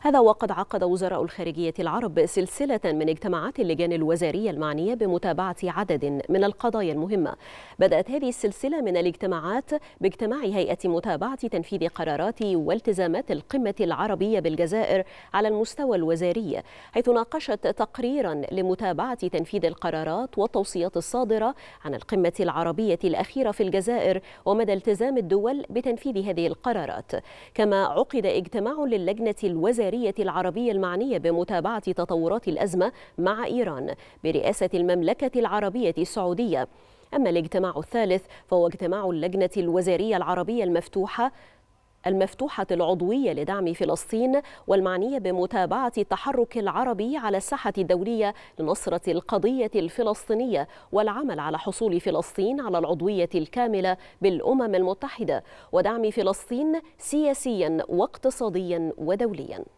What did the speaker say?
هذا وقد عقد وزراء الخارجية العرب سلسلة من اجتماعات اللجان الوزارية المعنية بمتابعة عدد من القضايا المهمة بدأت هذه السلسلة من الاجتماعات باجتماع هيئة متابعة تنفيذ قرارات والتزامات القمة العربية بالجزائر على المستوى الوزاري حيث ناقشت تقريرا لمتابعة تنفيذ القرارات والتوصيات الصادرة عن القمة العربية الأخيرة في الجزائر ومدى التزام الدول بتنفيذ هذه القرارات كما عقد اجتماع للجنة الوزارية التجارية العربية المعنية بمتابعة تطورات الأزمة مع إيران برئاسة المملكة العربية السعودية أما الاجتماع الثالث فهو اجتماع اللجنة الوزارية العربية المفتوحة المفتوحة العضوية لدعم فلسطين والمعنية بمتابعة التحرك العربي على الساحة الدولية لنصرة القضية الفلسطينية والعمل على حصول فلسطين على العضوية الكاملة بالأمم المتحدة ودعم فلسطين سياسيا واقتصاديا ودوليا